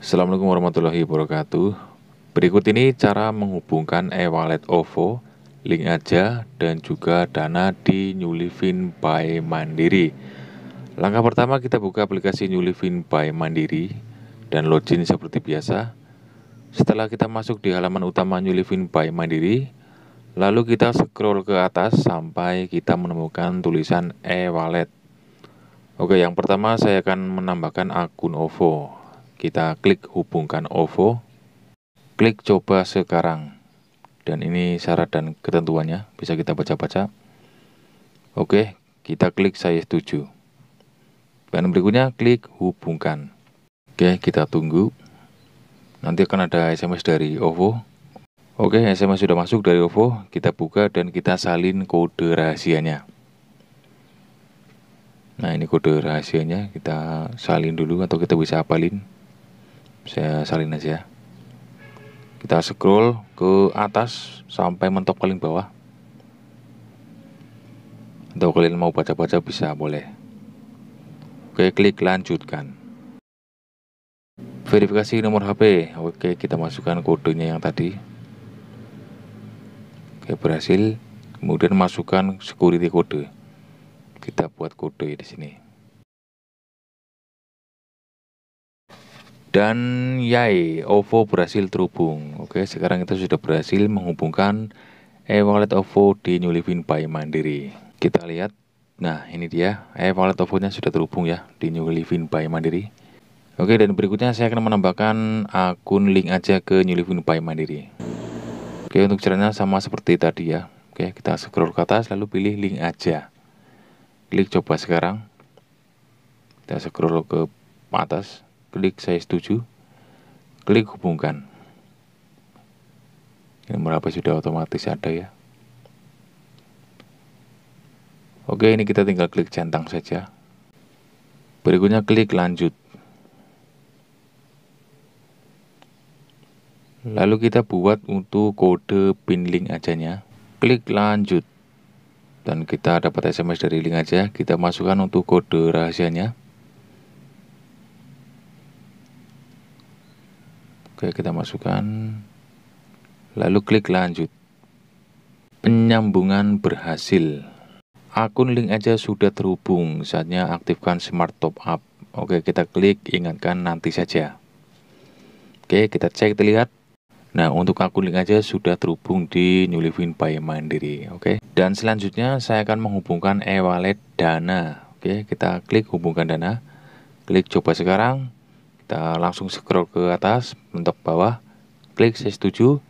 Assalamualaikum warahmatullahi wabarakatuh. Berikut ini cara menghubungkan e-wallet OVO, Link Aja, dan juga Dana di New Living by Mandiri. Langkah pertama kita buka aplikasi New Living by Mandiri dan login seperti biasa. Setelah kita masuk di halaman utama New Living by Mandiri, lalu kita scroll ke atas sampai kita menemukan tulisan e-wallet. Oke, yang pertama saya akan menambahkan akun OVO kita klik hubungkan OVO klik coba sekarang dan ini syarat dan ketentuannya bisa kita baca-baca oke kita klik saya setuju dan berikutnya klik hubungkan oke kita tunggu nanti akan ada SMS dari OVO oke SMS sudah masuk dari OVO kita buka dan kita salin kode rahasianya nah ini kode rahasianya kita salin dulu atau kita bisa apalin saya salin aja kita scroll ke atas sampai mentok paling bawah atau kalian mau baca-baca bisa boleh oke klik lanjutkan verifikasi nomor HP oke kita masukkan kodenya yang tadi oke berhasil kemudian masukkan security kode kita buat kode di sini dan Yai OVO berhasil terhubung. Oke, sekarang kita sudah berhasil menghubungkan e-wallet OVO di New Living by Mandiri. Kita lihat. Nah, ini dia e-wallet OVO-nya sudah terhubung ya di New Living by Mandiri. Oke, dan berikutnya saya akan menambahkan akun link aja ke New Living by Mandiri. Oke, untuk caranya sama seperti tadi ya. Oke, kita scroll ke atas lalu pilih link aja. Klik coba sekarang. Kita scroll ke atas Klik saya setuju. Klik hubungkan. Ini merapi sudah otomatis ada ya. Oke, ini kita tinggal klik centang saja. Berikutnya klik lanjut. Lalu kita buat untuk kode pin link ajanya. Klik lanjut. Dan kita dapat SMS dari link aja. Kita masukkan untuk kode rahasianya. Oke, kita masukkan. Lalu klik lanjut. Penyambungan berhasil. Akun link aja sudah terhubung. Saatnya aktifkan Smart Top Up. Oke, kita klik ingatkan nanti saja. Oke, kita cek terlihat. Nah, untuk akun link aja sudah terhubung di New Living by Mandiri. Oke. Dan selanjutnya saya akan menghubungkan e-wallet Dana. Oke, kita klik hubungkan Dana. Klik coba sekarang kita langsung scroll ke atas untuk bawah klik saya setuju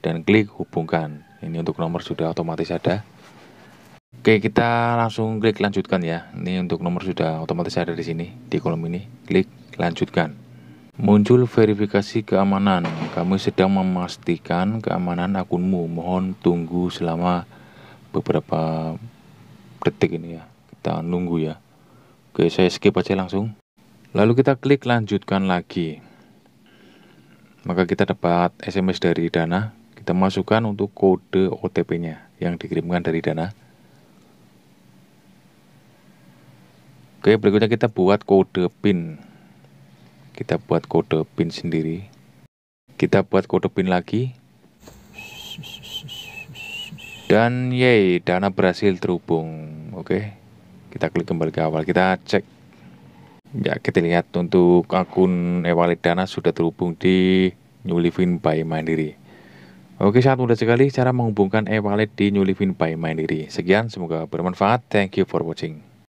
dan klik hubungkan ini untuk nomor sudah otomatis ada Oke kita langsung klik lanjutkan ya ini untuk nomor sudah otomatis ada di sini di kolom ini klik lanjutkan muncul verifikasi keamanan Kamu sedang memastikan keamanan akunmu mohon tunggu selama beberapa detik ini ya kita nunggu ya Oke saya skip aja langsung Lalu kita klik lanjutkan lagi. Maka kita dapat SMS dari Dana. Kita masukkan untuk kode OTP-nya yang dikirimkan dari Dana. Oke, berikutnya kita buat kode PIN. Kita buat kode PIN sendiri. Kita buat kode PIN lagi. Dan yay, Dana berhasil terhubung. Oke. Kita klik kembali ke awal. Kita cek Ya, kita lihat untuk akun e Dana sudah terhubung di New Living by Mandiri. Oke, sangat mudah sekali cara menghubungkan e-wallet di New Living by Mandiri. Sekian, semoga bermanfaat. Thank you for watching.